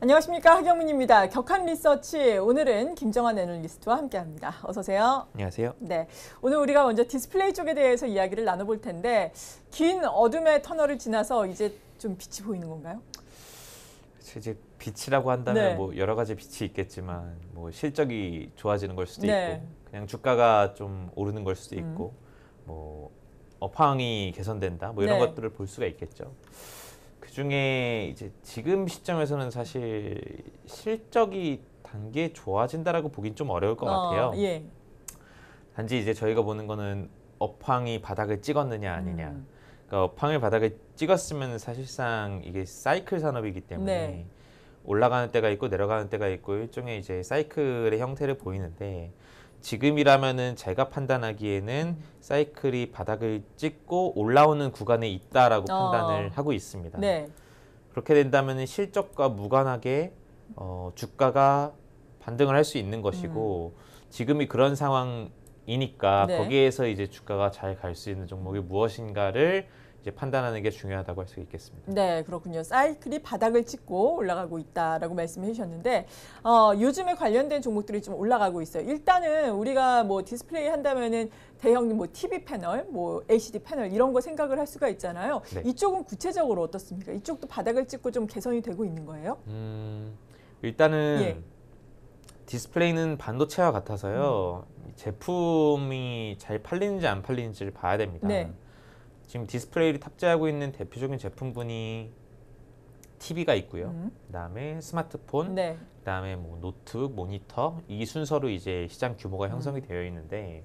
안녕하십니까 하경민입니다. 격한 리서치 오늘은 김정환 애널리스트와 함께합니다. 어서 오세요. 안녕하세요. 네, 오늘 우리가 먼저 디스플레이 쪽에 대해서 이야기를 나눠볼 텐데 긴 어둠의 터널을 지나서 이제 좀 빛이 보이는 건가요? 그 이제 빛이라고 한다면 네. 뭐 여러 가지 빛이 있겠지만 뭐 실적이 좋아지는 걸 수도 네. 있고 그냥 주가가 좀 오르는 걸 수도 음. 있고 뭐 업황이 개선된다 뭐 이런 네. 것들을 볼 수가 있겠죠. 그 중에 이제 지금 시점에서는 사실 실적이 단계 좋아진다라고 보긴 좀 어려울 것 어, 같아요. 예. 단지 이제 저희가 보는 거는 업황이 바닥을 찍었느냐 아니냐. 음. 그러니까 업황을 바닥에 찍었으면 사실상 이게 사이클 산업이기 때문에 네. 올라가는 때가 있고 내려가는 때가 있고 일종의 이제 사이클의 형태를 보이는데 지금이라면은 제가 판단하기에는 사이클이 바닥을 찍고 올라오는 구간에 있다라고 어. 판단을 하고 있습니다. 네. 그렇게 된다면 실적과 무관하게 어, 주가가 반등을 할 수 있는 것이고 음. 지금이 그런 상황이니까 네. 거기에서 이제 주가가 잘 갈 수 있는 종목이 무엇인가를 이제 판단하는 게 중요하다고 할 수 있겠습니다. 네, 그렇군요. 사이클이 바닥을 찍고 올라가고 있다라고 말씀해 주셨는데 어, 요즘에 관련된 종목들이 좀 올라가고 있어요. 일단은 우리가 뭐 디스플레이 한다면은 대형 뭐 TV 패널, 뭐 LCD 패널 이런 거 생각을 할 수가 있잖아요. 네. 이쪽은 구체적으로 어떻습니까? 이쪽도 바닥을 찍고 좀 개선이 되고 있는 거예요? 음, 일단은 예. 디스플레이는 반도체와 같아서요. 음. 제품이 잘 팔리는지 안 팔리는지를 봐야 됩니다. 네. 지금 디스플레이를 탑재하고 있는 대표적인 제품군이 TV가 있고요. 음. 그다음에 스마트폰, 네. 그다음에 뭐노트 모니터 이 순서로 이제 시장 규모가 음. 형성이 음. 되어 있는데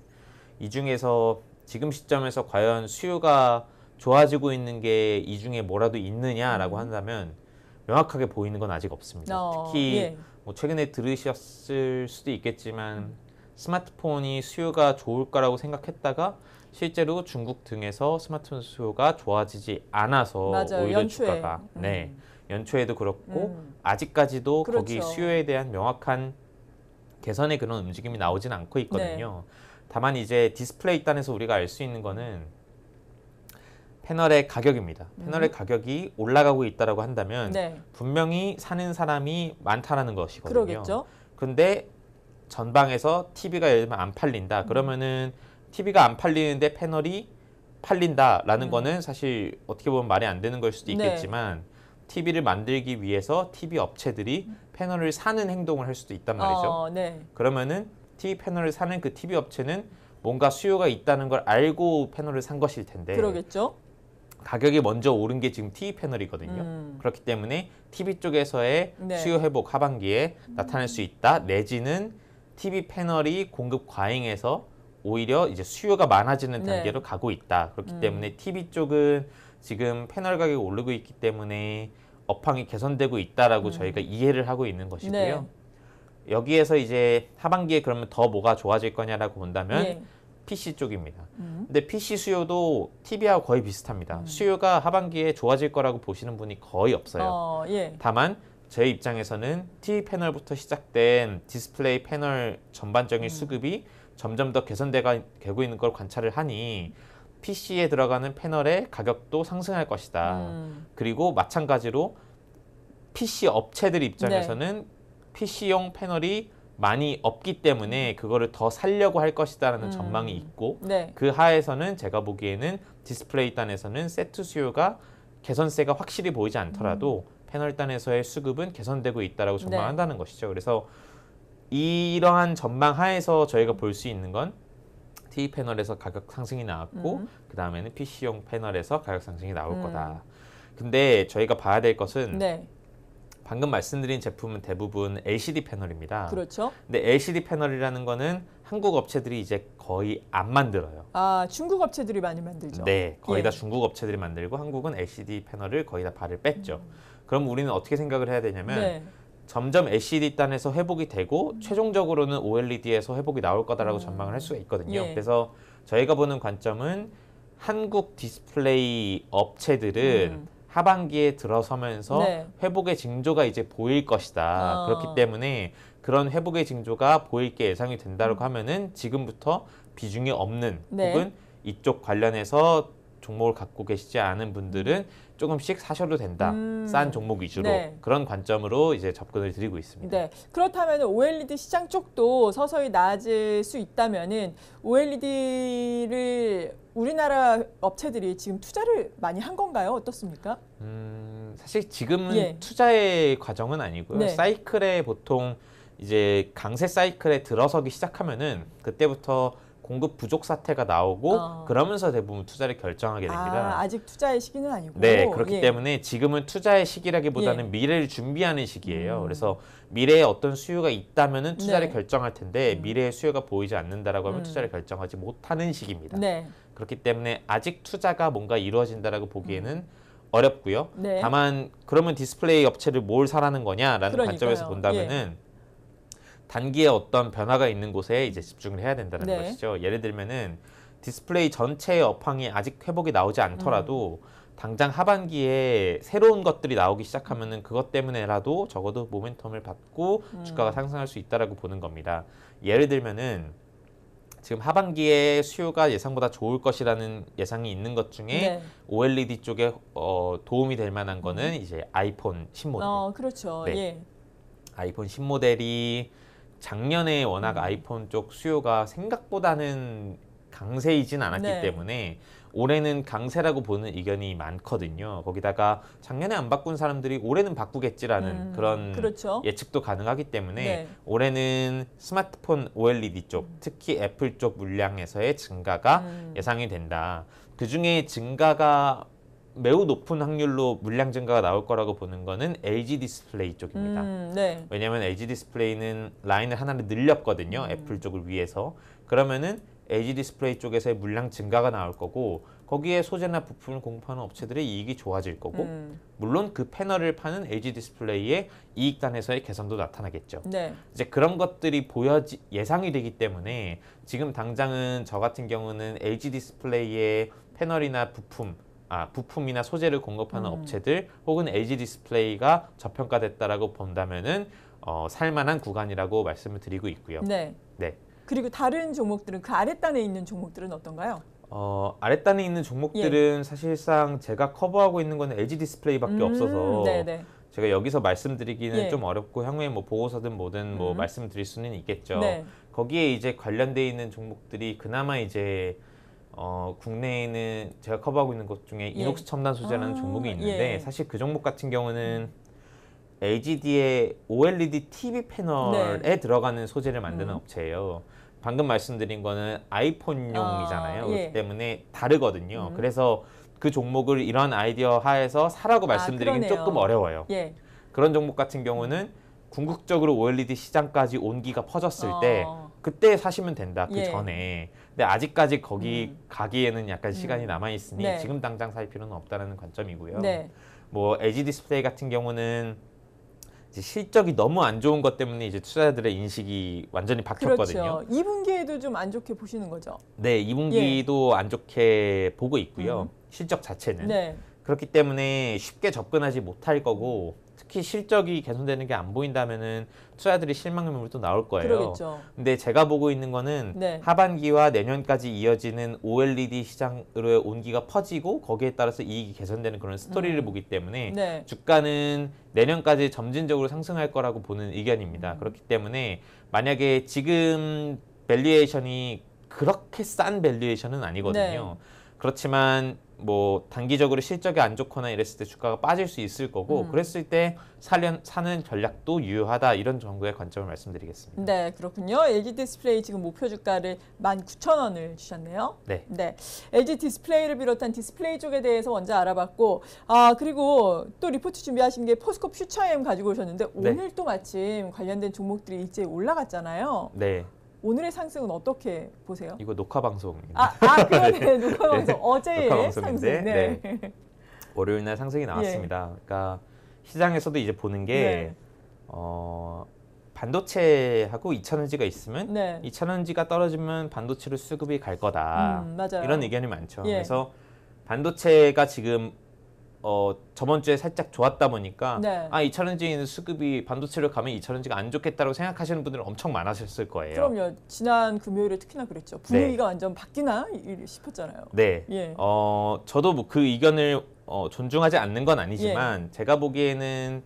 이 중에서 지금 시점에서 과연 수요가 좋아지고 있는 게 이 중에 뭐라도 있느냐라고 음. 한다면 명확하게 보이는 건 아직 없습니다. 어, 특히 예. 뭐 최근에 들으셨을 수도 있겠지만 음. 스마트폰이 수요가 좋을 까라고 생각했다가 실제로 중국 등에서 스마트폰 수요가 좋아지지 않아서 맞아요. 오히려 연초에. 주가가 음. 네 연초에도 그렇고 음. 아직까지도 그렇죠. 거기 수요에 대한 명확한 개선의 그런 움직임이 나오진 않고 있거든요. 네. 다만 이제 디스플레이 단에서 우리가 알 수 있는 거는 패널의 가격입니다. 음. 패널의 음. 가격이 올라가고 있다라고 한다면 네. 분명히 사는 사람이 많다라는 것이거든요. 그러겠죠. 근데 전방에서 TV가 예를 들면 안 팔린다. 음. 그러면은 TV가 안 팔리는데 패널이 팔린다라는 음. 거는 사실 어떻게 보면 말이 안 되는 걸 수도 네. 있겠지만 네. TV를 만들기 위해서 TV 업체들이 음. 패널을 사는 행동을 할 수도 있단 말이죠. 어, 네. 그러면은 TV 패널을 사는 그 TV 업체는 뭔가 수요가 있다는 걸 알고 패널을 산 것일 텐데. 그러겠죠. 가격이 먼저 오른 게 지금 TV 패널이거든요. 음. 그렇기 때문에 TV 쪽에서의 네. 수요 회복 하반기에 음. 나타날 수 있다. 내지는 TV 패널이 공급 과잉해서 오히려 이제 수요가 많아지는 네. 단계로 가고 있다. 그렇기 음. 때문에 TV 쪽은 지금 패널 가격이 오르고 있기 때문에 업황이 개선되고 있다라고 음. 저희가 이해를 하고 있는 것이고요. 네. 여기에서 이제 하반기에 그러면 더 뭐가 좋아질 거냐라고 본다면 예. PC 쪽입니다. 음. 근데 PC 수요도 t v 와 거의 비슷합니다. 음. 수요가 하반기에 좋아질 거라고 보시는 분이 거의 없어요. 어, 예. 다만 제 입장에서는 TV 패널부터 시작된 디스플레이 패널 전반적인 음. 수급이 점점 더 개선되고 있는 걸 관찰을 하니 PC에 들어가는 패널의 가격도 상승할 것이다. 음. 그리고 마찬가지로 PC 업체들 입장에서는 네. PC용 패널이 많이 없기 때문에 음. 그거를 더 살려고 할 것이다라는 음. 전망이 있고 네. 그 하에서는 제가 보기에는 디스플레이 단에서는 세트 수요가 개선세가 확실히 보이지 않더라도 음. 패널 단에서의 수급은 개선되고 있다라고 네. 전망한다는 네. 것이죠. 그래서 이러한 전망 하에서 저희가 볼 수 있는 건 t 패널에서 가격 상승이 나왔고 음. 그 다음에는 PC용 패널에서 가격 상승이 나올 음. 거다. 근데 저희가 봐야 될 것은 네. 방금 말씀드린 제품은 대부분 LCD 패널입니다. 그렇죠. 근데 LCD 패널이라는 거는 한국 업체들이 이제 거의 안 만들어요. 아, 중국 업체들이 많이 만들죠. 네, 거의 예. 다 중국 업체들이 만들고 한국은 LCD 패널을 거의 다 발을 뺐죠. 음. 그럼 우리는 어떻게 생각을 해야 되냐면 네. 점점 LCD단에서 회복이 되고 음. 최종적으로는 OLED에서 회복이 나올 거다라고 음. 전망을 할 수가 있거든요. 예. 그래서 저희가 보는 관점은 한국 디스플레이 업체들은 음. 하반기에 들어서면서 네. 회복의 징조가 이제 보일 것이다. 어. 그렇기 때문에 그런 회복의 징조가 보일 게 예상이 된다고 음. 하면은 지금부터 비중이 없는 네. 혹은 이쪽 관련해서 종목을 갖고 계시지 않은 분들은 조금씩 사셔도 된다. 음. 싼 종목 위주로 네. 그런 관점으로 이제 접근을 드리고 있습니다. 네. 그렇다면 OLED 시장 쪽도 서서히 나아질 수있다면 OLED를 우리나라 업체들이 지금 투자를 많이 한 건가요? 어떻습니까? 음, 사실 지금은 예. 투자의 과정은 아니고요. 네. 사이클에 보통 이제 강세 사이클에 들어서기 시작하면은 그때부터 공급 부족 사태가 나오고 어. 그러면서 대부분 투자를 결정하게 됩니다. 아, 직 투자의 시기는 아니고. 네, 그렇기 예. 때문에 지금은 투자의 시기라기보다는 예. 미래를 준비하는 시기예요. 음. 그래서 미래에 어떤 수요가 있다면은 투자를 네. 결정할 텐데 음. 미래의 수요가 보이지 않는다라고 하면 음. 투자를 결정하지 못하는 시기입니다. 네. 그렇기 때문에 아직 투자가 뭔가 이루어진다라고 보기에는 음. 어렵고요. 네. 다만 그러면 디스플레이 업체를 뭘 사라는 거냐라는 그러니까요. 관점에서 본다면은 예. 단기에 어떤 변화가 있는 곳에 이제 집중을 해야 된다는 네. 것이죠. 예를 들면은 디스플레이 전체의 업황이 아직 회복이 나오지 않더라도 음. 당장 하반기에 새로운 것들이 나오기 시작하면은 그것 때문에라도 적어도 모멘텀을 받고 음. 주가가 상승할 수 있다라고 보는 겁니다. 예를 들면은 지금 하반기에 수요가 예상보다 좋을 것이라는 예상이 있는 것 중에 네. OLED 쪽에 어, 도움이 될 만한 거는 음. 이제 아이폰 10모델. 어, 그렇죠. 네. 예. 아이폰 10모델이 작년에 워낙 음. 아이폰 쪽 수요가 생각보다는 강세이진 않았기 네. 때문에 올해는 강세라고 보는 의견이 많거든요. 거기다가 작년에 안 바꾼 사람들이 올해는 바꾸겠지라는 음, 그런 그렇죠. 예측도 가능하기 때문에 네. 올해는 스마트폰 OLED 쪽, 음. 특히 애플 쪽 물량에서의 증가가 음. 예상이 된다. 그 중에 증가가 매우 높은 확률로 물량 증가가 나올 거라고 보는 거는 LG 디스플레이 쪽입니다. 음, 네. 왜냐하면 LG 디스플레이는 라인을 하나를 늘렸거든요. 음. 애플 쪽을 위해서. 그러면은 LG 디스플레이 쪽에서의 물량 증가가 나올 거고 거기에 소재나 부품을 공급하는 업체들의 이익이 좋아질 거고 음. 물론 그 패널을 파는 LG 디스플레이의 이익단에서의 개선도 나타나겠죠. 네. 이제 그런 것들이 보여지 예상이 되기 때문에 지금 당장은 저 같은 경우는 LG 디스플레이의 패널이나 부품 아, 부품이나 소재를 공급하는 음. 업체들 혹은 LG 디스플레이가 저평가됐다라고 본다면은 어, 살만한 구간이라고 말씀을 드리고 있고요. 네. 네. 그리고 다른 종목들은 그 아랫단에 있는 종목들은 어떤가요? 어, 아랫단에 있는 종목들은 예. 사실상 제가 커버하고 있는 건 LG 디스플레이밖에 음, 없어서 네네. 네. 제가 여기서 말씀드리기는 예. 좀 어렵고 향후에 뭐 보고서든 뭐든 뭐 음. 말씀드릴 수는 있겠죠. 네. 거기에 이제 관련돼 있는 종목들이 그나마 이제 어, 국내에는 제가 커버하고 있는 것 중에 예. 이녹스 첨단 소재라는 아, 종목이 있는데 예. 예. 사실 그 종목 같은 경우는 LGD의 OLED TV 패널에 네. 들어가는 소재를 만드는 음. 업체예요. 방금 말씀드린 거는 아이폰용이잖아요. 아, 그렇기 예. 때문에 다르거든요. 음. 그래서 그 종목을 이런 아이디어 하에서 사라고 아, 말씀드리긴 아, 조금 어려워요. 예. 그런 종목 같은 경우는 궁극적으로 OLED 시장까지 온기가 퍼졌을 어. 때 그때 사시면 된다. 그 전에. 근데 아직까지 거기 음. 가기에는 약간 음. 시간이 남아 있으니 네. 지금 당장 살 필요는 없다라는 관점이고요. 네. 뭐 LG 디스플레이 같은 경우는 이제 실적이 너무 안 좋은 것 때문에 이제 투자자들의 인식이 완전히 바뀌었거든요. 그렇죠. 2분기에도 좀 안 좋게 보시는 거죠. 네, 2분기도 예. 안 좋게 보고 있고요. 음. 실적 자체는. 네. 그렇기 때문에 쉽게 접근하지 못할 거고 특히 실적이 개선되는 게 안 보인다면은 투자들이 실망감이 또 나올 거예요. 그러겠죠. 근데 제가 보고 있는 거는 네. 하반기와 내년까지 이어지는 OLED 시장으로의 온기가 퍼지고 거기에 따라서 이익이 개선되는 그런 스토리를 음. 보기 때문에 네. 주가는 내년까지 점진적으로 상승할 거라고 보는 의견입니다. 음. 그렇기 때문에 만약에 지금 밸류에이션이 그렇게 싼 밸류에이션은 아니거든요. 네. 그렇지만 뭐 단기적으로 실적이 안 좋거나 이랬을 때 주가가 빠질 수 있을 거고 음. 그랬을 때 사련, 사는 전략도 유효하다 이런 정도의 관점을 말씀드리겠습니다. 네 그렇군요. LG 디스플레이 지금 목표 주가를 19,000원을 주셨네요. 네. 네. LG 디스플레이를 비롯한 디스플레이 쪽에 대해서 먼저 알아봤고 아 그리고 또 리포트 준비하신 게 포스코 퓨처엠 가지고 오셨는데 네. 오늘 또 마침 관련된 종목들이 일제히 올라갔잖아요. 네. 오늘의 상승은 어떻게 보세요? 이거 녹화 방송. 아, 아 그러네. 네. 녹화 방송. 네. 어제의 녹화 상승. 네. 네. 월요일 날 상승이 나왔습니다. 예. 그러니까 시장에서도 이제 보는 게 네. 어, 반도체하고 2차전지가 있으면 네. 2차전지가 떨어지면 반도체로 수급이 갈 거다. 음, 이런 의견이 많죠. 예. 그래서 반도체가 지금 어 저번 주에 살짝 좋았다 보니까 네. 아이 차전지 는 수급이 반도체로 가면 이차전지안 좋겠다고 라 생각하시는 분들은 엄청 많으셨을 거예요. 그럼요. 지난 금요일에 특히나 그랬죠. 분위기가 네. 완전 바뀌나 싶었잖아요. 네. 예. 어 저도 뭐 그 의견을 어, 존중하지 않는 건 아니지만 예. 제가 보기에는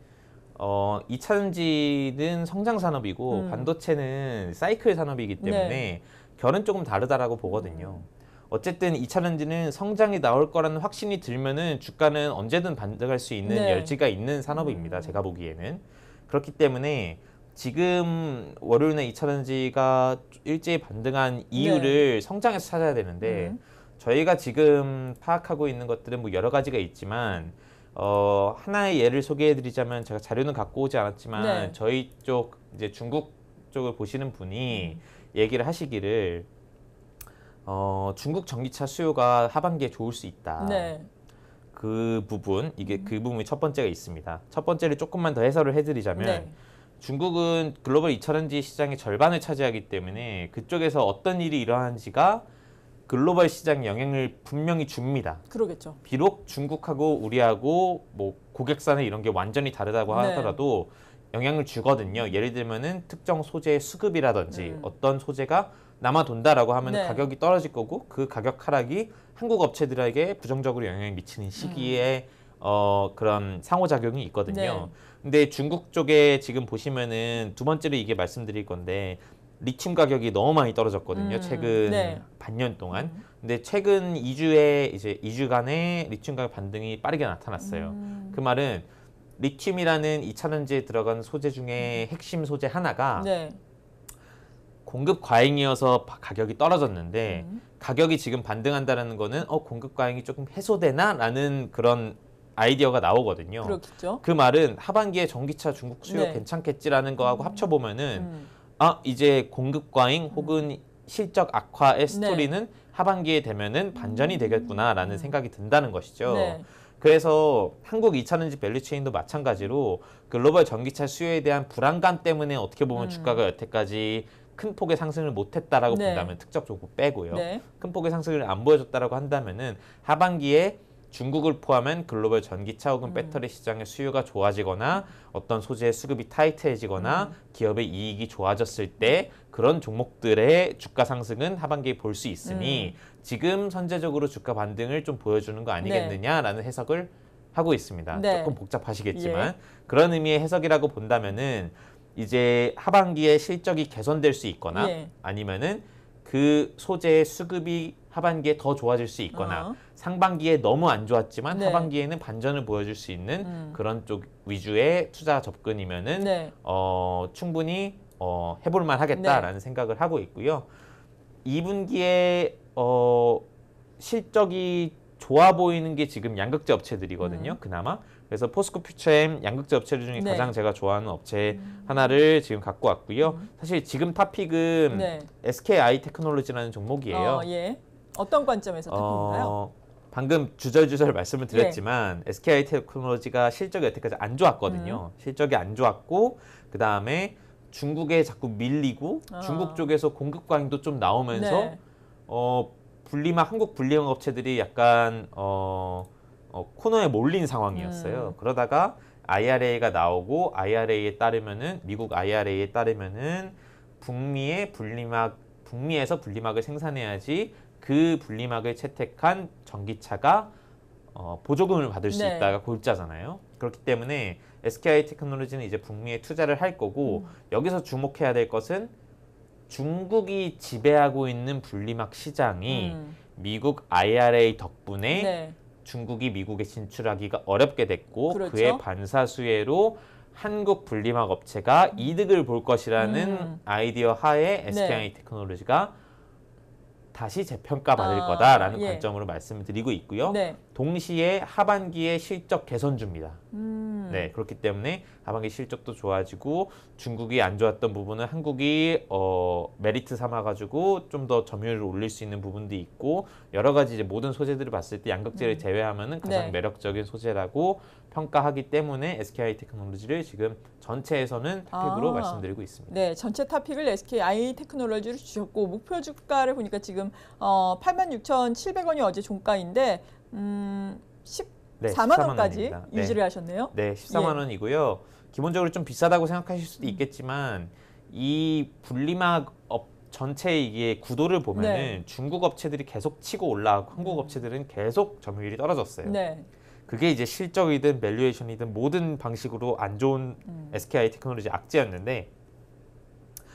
어, 이 차전지는 성장 산업이고 음. 반도체는 사이클 산업이기 때문에 네. 결은 조금 다르다라고 보거든요. 음. 어쨌든 이 챌린지는 성장이 나올 거라는 확신이 들면은 주가는 언제든 반등할 수 있는 네. 열지가 있는 산업입니다. 음. 제가 보기에는 그렇기 때문에 지금 월요일에 이 챌린지가 일제히 반등한 네. 이유를 네. 성장에서 찾아야 되는데 음. 저희가 지금 파악하고 있는 것들은 뭐 여러 가지가 있지만 어, 하나의 예를 소개해드리자면 제가 자료는 갖고 오지 않았지만 네. 저희 쪽 이제 중국 쪽을 보시는 분이 음. 얘기를 하시기를 어, 중국 전기차 수요가 하반기에 좋을 수 있다. 네. 그 부분 이게 음. 그 부분이 첫 번째가 있습니다. 첫 번째를 조금만 더 해설을 해드리자면 네. 중국은 글로벌 2차전지 시장의 절반을 차지하기 때문에 그쪽에서 어떤 일이 일어나는지가 글로벌 시장 영향을 분명히 줍니다. 그러겠죠. 비록 중국하고 우리하고 뭐 고객사나 이런 게 완전히 다르다고 네. 하더라도 영향을 주거든요. 예를 들면은 특정 소재의 수급이라든지 음. 어떤 소재가 남아 돈다라고 하면 네. 가격이 떨어질 거고 그 가격 하락이 한국 업체들에게 부정적으로 영향을 미치는 음. 시기에 음. 어, 그런 상호작용이 있거든요. 네. 근데 중국 쪽에 지금 보시면은 두 번째로 이게 말씀드릴 건데 리튬 가격이 너무 많이 떨어졌거든요. 음, 최근 네. 반년 동안. 음. 근데 최근 2주에 이제 2주간의 리튬 가격 반등이 빠르게 나타났어요. 음. 그 말은 리튬이라는 이차전지에 들어간 소재 중에 음. 핵심 소재 하나가 네. 공급 과잉이어서 가격이 떨어졌는데 음. 가격이 지금 반등한다라는 거는 어 공급 과잉이 조금 해소되나라는 그런 아이디어가 나오거든요. 그렇겠죠. 그 말은 하반기에 전기차 중국 수요 네. 괜찮겠지라는 거하고 음. 합쳐 보면은 음. 아 이제 공급 과잉 혹은 음. 실적 악화의 네. 스토리는 네. 하반기에 되면은 반전이 음. 되겠구나라는 생각이 든다는 것이죠. 네. 그래서 한국 2차전지 밸류체인도 마찬가지로 글로벌 전기차 수요에 대한 불안감 때문에 어떻게 보면 음. 주가가 여태까지 큰 폭의 상승을 못했다라고 네. 본다면 특적 조구 빼고요. 네. 큰 폭의 상승을 안 보여줬다라고 한다면은 하반기에 중국을 포함한 글로벌 전기차 혹은 음. 배터리 시장의 수요가 좋아지거나 어떤 소재의 수급이 타이트해지거나 음. 기업의 이익이 좋아졌을 때 그런 종목들의 주가 상승은 하반기에 볼 수 있으니 음. 지금 선제적으로 주가 반등을 좀 보여주는 거 아니겠느냐라는 네. 해석을 하고 있습니다. 네. 조금 복잡하시겠지만 예. 그런 의미의 해석이라고 본다면은 이제 하반기에 실적이 개선될 수 있거나 예. 아니면은 그 소재의 수급이 하반기에 더 좋아질 수 있거나 어. 상반기에 너무 안 좋았지만 네. 하반기에는 반전을 보여줄 수 있는 음. 그런 쪽 위주의 투자 접근이면은 네. 어, 충분히 어, 해볼만 하겠다라는 네. 생각을 하고 있고요. 2분기에 어, 실적이 좋아 보이는 게 지금 양극재 업체들이거든요. 음. 그나마 그래서 포스코 퓨처엠 양극재 업체들 중에 네. 가장 제가 좋아하는 업체 음. 하나를 지금 갖고 왔고요. 음. 사실 지금 탑픽은 네. SKI 테크놀로지라는 종목이에요. 어, 예. 어떤 관점에서 어, 탑픽인가요? 어, 방금 주절주절 말씀을 네. 드렸지만 예. SKI 테크놀로지가 실적이 여태까지 안 좋았거든요. 음. 실적이 안 좋았고 그 다음에 중국에 자꾸 밀리고 어. 중국 쪽에서 공급 과잉도 좀 나오면서 네. 어, 분리막 한국 분리형 업체들이 약간 어 어, 코너에 몰린 상황이었어요. 음. 그러다가 IRA가 나오고 IRA에 따르면은 미국 IRA에 따르면은 북미의 분리막 북미에서 분리막을 생산해야지 그 분리막을 채택한 전기차가 어, 보조금을 받을 수 네. 있다가 골자잖아요. 그렇기 때문에 SKI 테크놀로지는 이제 북미에 투자를 할 거고 음. 여기서 주목해야 될 것은 중국이 지배하고 있는 분리막 시장이 음. 미국 IRA 덕분에 네. 중국이 미국에 진출하기가 어렵게 됐고 그렇죠. 그의 반사수혜로 한국 분리막 업체가 음. 이득을 볼 것이라는 음. 아이디어 하에 SKI 네. 테크놀로지가 다시 재평가 받을 아, 거다라는 예. 관점으로 말씀을 드리고 있고요. 네. 동시에 하반기에 실적 개선 입니다 음. 네, 음. 그렇기 때문에 하반기 실적도 좋아지고 중국이 안 좋았던 부분은 한국이 어, 메리트 삼아 가지고 좀 더 점유율을 올릴 수 있는 부분도 있고 여러 가지 이제 모든 소재들을 봤을 때 양극재를 음. 제외하면은 가장 네. 매력적인 소재라고 평가하기 때문에 SKI 테크놀로지를 지금 전체에서는 탑픽으로 아, 말씀드리고 있습니다. 네, 전체 탑픽을 SKI 테크놀로지를 주셨고 목표 주가를 보니까 지금 어, 86,700원이 어제 종가인데 음, 10 네, 4만 원까지 네. 유지를 하셨네요. 네, 14만 예. 원이고요. 기본적으로 좀 비싸다고 생각하실 수도 음. 있겠지만 이 분리막 업 전체 이게 구도를 보면은 네. 중국 업체들이 계속 치고 올라가고 한국 음. 업체들은 계속 점유율이 떨어졌어요. 네. 그게 이제 실적이든 밸류에이션이든 모든 방식으로 안 좋은 음. SKI 테크놀로지 악재였는데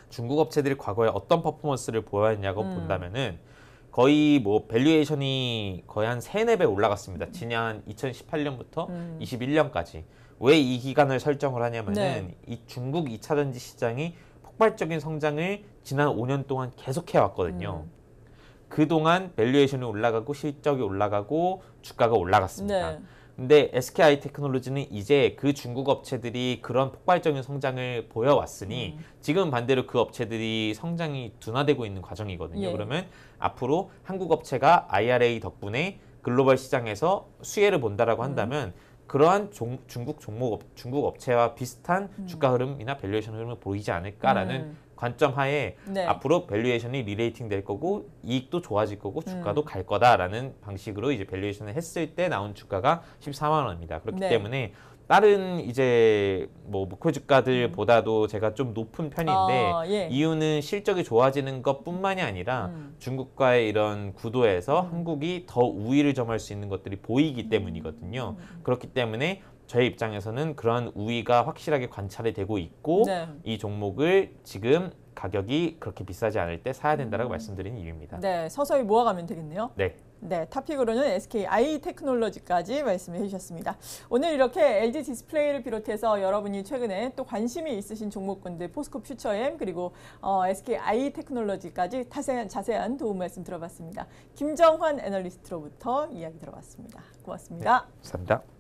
중국 업체들이 과거에 어떤 퍼포먼스를 보여냐고 음. 본다면은 거의 뭐 밸류에이션이 거의 한 3, 4배 올라갔습니다. 지난 2018년부터 음. 21년까지. 왜 이 기간을 설정을 하냐면은 네. 이 중국 2차전지 시장이 폭발적인 성장을 지난 5년 동안 계속해 왔거든요. 음. 그동안 밸류에이션이 올라가고 실적이 올라가고 주가가 올라갔습니다. 네. 근데 SKI 테크놀로지는 이제 그 중국 업체들이 그런 폭발적인 성장을 보여왔으니 음. 지금 반대로 그 업체들이 성장이 둔화되고 있는 과정이거든요. 예. 그러면 앞으로 한국 업체가 IRA 덕분에 글로벌 시장에서 수혜를 본다라고 음. 한다면 음. 그러한 종, 중국 종목 중국 업체와 비슷한 음. 주가 흐름이나 밸류에이션 흐름을 보이지 않을까라는 음. 관점 하에 네. 앞으로 밸류에이션이 리레이팅 될 거고 이익도 좋아질 거고 음. 주가도 음. 갈 거다라는 방식으로 이제 밸류에이션을 했을 때 나온 주가가 14만 원입니다. 그렇기 네. 때문에 다른 이제 뭐 목표주가들보다도 음. 제가 좀 높은 편인데 아, 예. 이유는 실적이 좋아지는 것뿐만이 아니라 음. 중국과의 이런 구도에서 음. 한국이 더 우위를 점할 수 있는 것들이 보이기 음. 때문이거든요. 음. 그렇기 때문에 저희 입장에서는 그러한 우위가 확실하게 관찰이 되고 있고 네. 이 종목을 지금 가격이 그렇게 비싸지 않을 때 사야 된다라고 음. 말씀드린 이유입니다. 네, 서서히 모아가면 되겠네요. 네. 네, 탑픽으로는 SK i 테크놀로지까지 말씀해 주셨습니다. 오늘 이렇게 LG 디스플레이를 비롯해서 여러분이 최근에 또 관심이 있으신 종목군들 포스코 퓨처엠 그리고 어, SK i 테크놀로지까지 자세한, 자세한 도움 말씀 들어봤습니다. 김정환 애널리스트로부터 이야기 들어봤습니다. 고맙습니다. 네, 감사합니다.